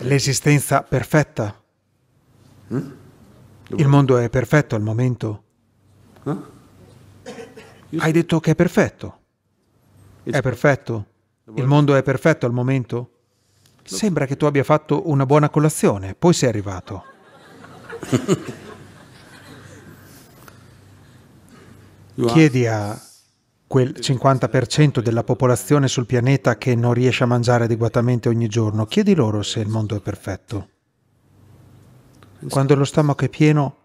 L'esistenza perfetta. Mm? Il mondo è perfetto al momento. Huh? Hm? Hai detto che è perfetto. È perfetto. Il mondo è perfetto al momento. Sembra che tu abbia fatto una buona colazione, poi sei arrivato. Chiedi a quel 50% della popolazione sul pianeta che non riesce a mangiare adeguatamente ogni giorno, chiedi loro se il mondo è perfetto. Quando lo stomaco è pieno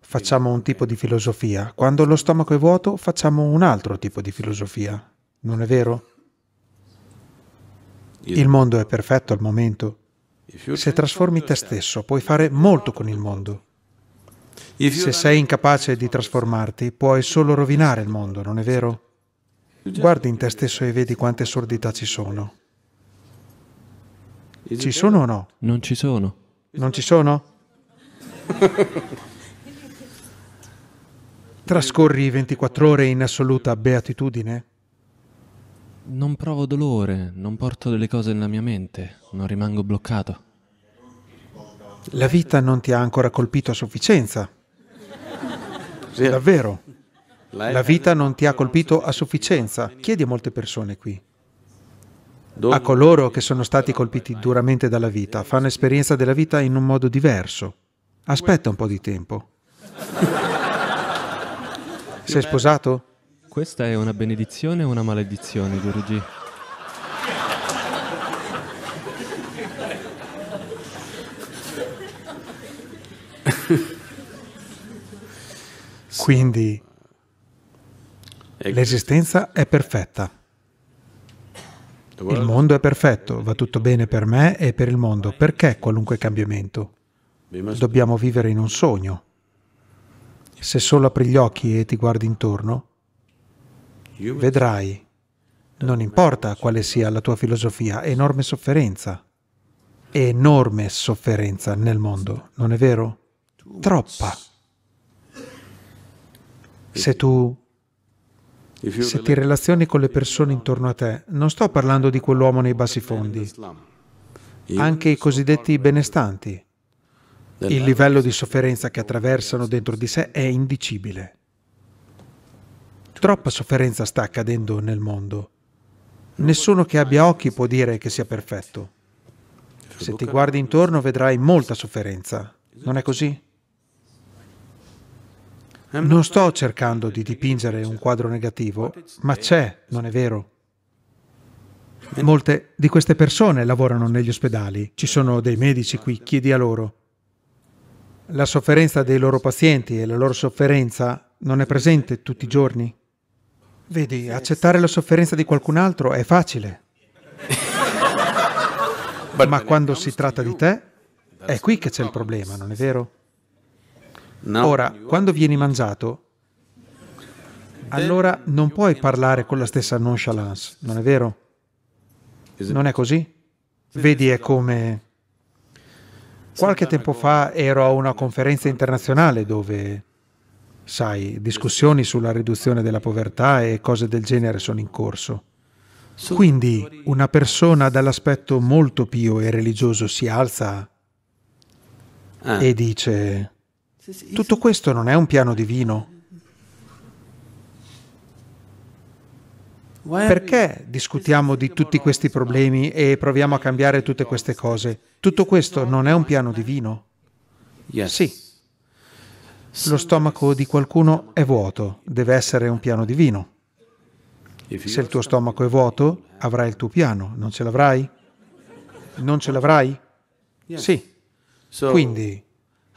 facciamo un tipo di filosofia, quando lo stomaco è vuoto facciamo un altro tipo di filosofia, non è vero? Il mondo è perfetto al momento. Se trasformi te stesso puoi fare molto con il mondo. Se sei incapace di trasformarti puoi solo rovinare il mondo, non è vero? Guardi in te stesso e vedi quante sordità ci sono. Ci sono o no? Non ci sono. Non ci sono? Trascorri 24 ore in assoluta beatitudine? Non provo dolore, non porto delle cose nella mia mente, non rimango bloccato. La vita non ti ha ancora colpito a sufficienza. Sì. Davvero? La vita non ti ha colpito a sufficienza. Chiedi a molte persone qui. A coloro che sono stati colpiti duramente dalla vita, fanno esperienza della vita in un modo diverso. Aspetta un po' di tempo. Sei sposato? Questa è una benedizione o una maledizione, Guruji? Quindi Ecco. L'esistenza è perfetta. Il mondo è perfetto, va tutto bene per me e per il mondo. Perché qualunque cambiamento? Dobbiamo vivere in un sogno. Se solo apri gli occhi e ti guardi intorno, vedrai, non importa quale sia la tua filosofia, enorme sofferenza. Enorme sofferenza nel mondo, non è vero? Troppa. Se tu se ti relazioni con le persone intorno a te, non sto parlando di quell'uomo nei bassi fondi, anche i cosiddetti benestanti. Il livello di sofferenza che oh, attraversano dentro di sé è indicibile. Troppa sofferenza sta accadendo nel mondo. Nessuno che abbia occhi può dire che sia perfetto. Se ti guardi intorno vedrai molta sofferenza, non è così? Non sto cercando di dipingere un quadro negativo, ma c'è, non è vero? Molte di queste persone lavorano negli ospedali, ci sono dei medici qui, chiedi a loro. La sofferenza dei loro pazienti e la loro sofferenza non è presente tutti i giorni. Vedi, accettare la sofferenza di qualcun altro è facile. Ma quando si tratta di te, è qui che c'è il problema, non è vero? Ora, quando vieni mangiato, allora non puoi parlare con la stessa nonchalance, non è vero? Non è così? Vedi, è come... Qualche tempo fa ero a una conferenza internazionale dove, sai, discussioni sulla riduzione della povertà e cose del genere sono in corso. Quindi una persona dall'aspetto molto pio e religioso si alza ah. e dice tutto questo non è un piano divino. Perché discutiamo di tutti questi problemi e proviamo a cambiare tutte queste cose? Tutto questo non è un piano divino? Sì. Lo stomaco di qualcuno è vuoto, deve essere un piano divino. Se il tuo stomaco è vuoto, avrai il tuo piano, non ce l'avrai? Non ce l'avrai? Sì. Quindi,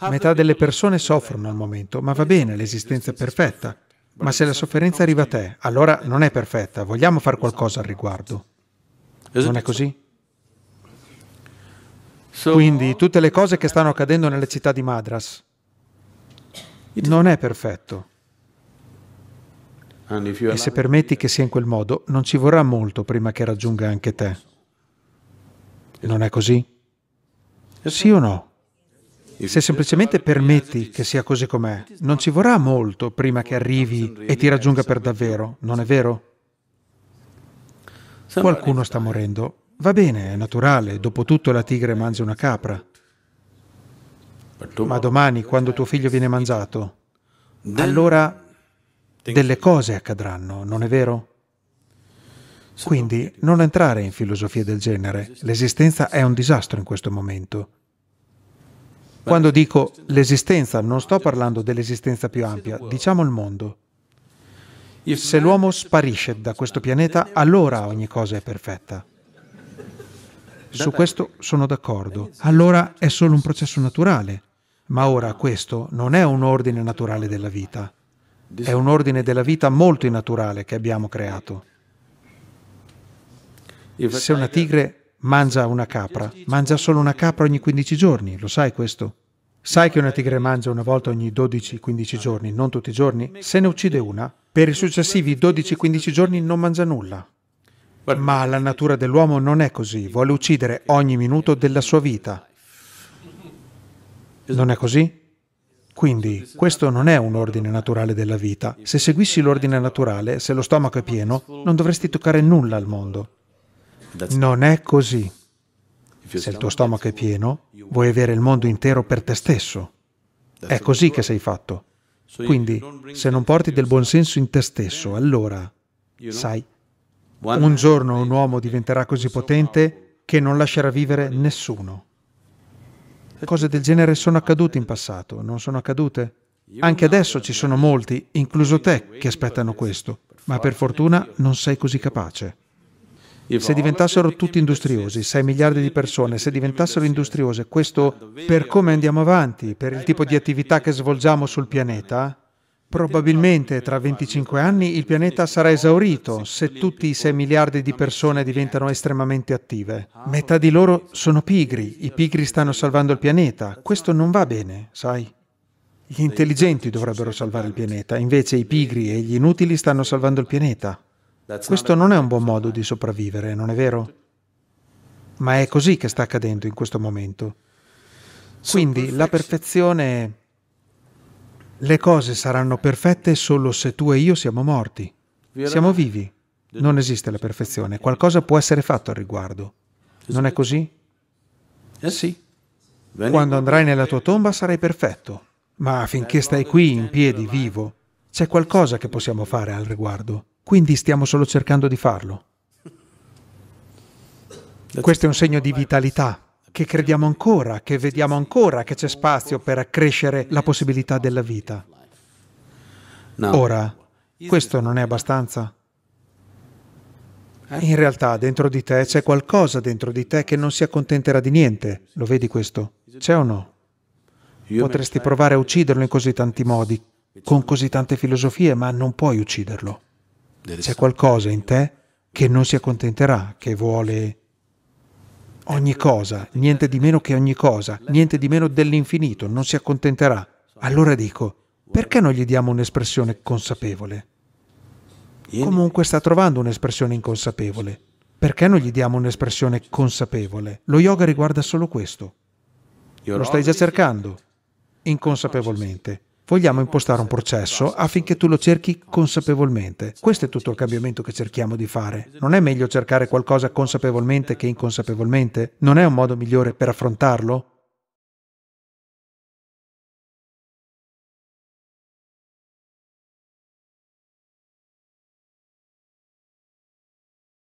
Metà delle persone soffrono al momento, ma va bene, l'esistenza è perfetta. Ma se la sofferenza arriva a te, allora non è perfetta, vogliamo fare qualcosa al riguardo. Non è così? Quindi tutte le cose che stanno accadendo nelle città di Madras non è perfetto. E se permetti che sia in quel modo, non ci vorrà molto prima che raggiunga anche te. Non è così? Sì o no? Se semplicemente permetti che sia così com'è, non ci vorrà molto prima che arrivi e ti raggiunga per davvero, non è vero? Qualcuno sta morendo. Va bene, è naturale, dopo tutto la tigre mangia una capra. Ma domani, quando tuo figlio viene mangiato, allora delle cose accadranno, non è vero? Quindi non entrare in filosofie del genere. L'esistenza è un disastro in questo momento. Quando dico l'esistenza, non sto parlando dell'esistenza più ampia, diciamo il mondo. Se l'uomo sparisce da questo pianeta, allora ogni cosa è perfetta. Su questo sono d'accordo. Allora è solo un processo naturale. Ma ora questo non è un ordine naturale della vita. È un ordine della vita molto innaturale che abbiamo creato. Se una tigre mangia una capra, mangia solo una capra ogni 15 giorni, lo sai questo? Sai che una tigre mangia una volta ogni 12-15 giorni, non tutti i giorni? Se ne uccide una, per i successivi 12-15 giorni non mangia nulla. Ma la natura dell'uomo non è così, vuole uccidere ogni minuto della sua vita. Non è così? Quindi questo non è un ordine naturale della vita. Se seguissi l'ordine naturale, se lo stomaco è pieno, non dovresti toccare nulla al mondo. Non è così. Se il tuo stomaco è pieno, vuoi avere il mondo intero per te stesso. È così che sei fatto. Quindi, se non porti del buon senso in te stesso, eh? allora, sai, un giorno un uomo diventerà così potente che non lascerà vivere nessuno. Eh, Cose del genere sono eh, accadute in passato, non sono accadute? Anche adesso ci sono molti, incluso te, che aspettano questo, ma per fortuna non sei così capace. Se diventassero tutti industriosi, 6 miliardi di persone, se diventassero industriose, questo per come andiamo avanti, per il tipo di attività che svolgiamo sul pianeta, probabilmente tra 25 anni il pianeta sarà esaurito se tutti i 6 miliardi di persone diventano estremamente attive. Metà di loro sono pigri, i pigri stanno salvando il pianeta, questo non va bene, sai? Gli intelligenti dovrebbero salvare il pianeta, invece i pigri e gli inutili stanno salvando il pianeta. Questo non è un buon modo di sopravvivere, non è vero? Ma è così che sta accadendo in questo momento. Quindi la perfezione... Le cose saranno perfette solo se tu e io siamo morti. Siamo vivi. Non esiste la perfezione. Qualcosa può essere fatto al riguardo. Non è così? Eh sì. Quando andrai nella tua tomba sarai perfetto. Ma finché stai qui in piedi, vivo, c'è qualcosa che possiamo fare al riguardo quindi stiamo solo cercando di farlo. Questo è un segno di vitalità, che crediamo ancora, che vediamo ancora che c'è spazio per accrescere la possibilità della vita. Ora, questo non è abbastanza. Eh? In realtà dentro di te c'è qualcosa dentro di te che non si accontenterà di niente. Lo vedi questo? C'è o no? Potresti provare a ucciderlo in così tanti modi, con così tante filosofie, ma non puoi ucciderlo. C'è qualcosa in te che non si accontenterà, che vuole ogni ecco. cosa, niente di meno che ogni cosa, niente di meno dell'infinito, non si accontenterà. Allora dico, perché non gli diamo un'espressione consapevole? Comunque sta trovando un'espressione inconsapevole. Perché non gli diamo un'espressione consapevole? Lo yoga riguarda solo questo. Lo stai già cercando, inconsapevolmente. Vogliamo impostare un processo affinché tu lo cerchi consapevolmente. Questo è tutto il cambiamento che cerchiamo di fare. Non è meglio cercare qualcosa consapevolmente che inconsapevolmente? Non è un modo migliore per affrontarlo?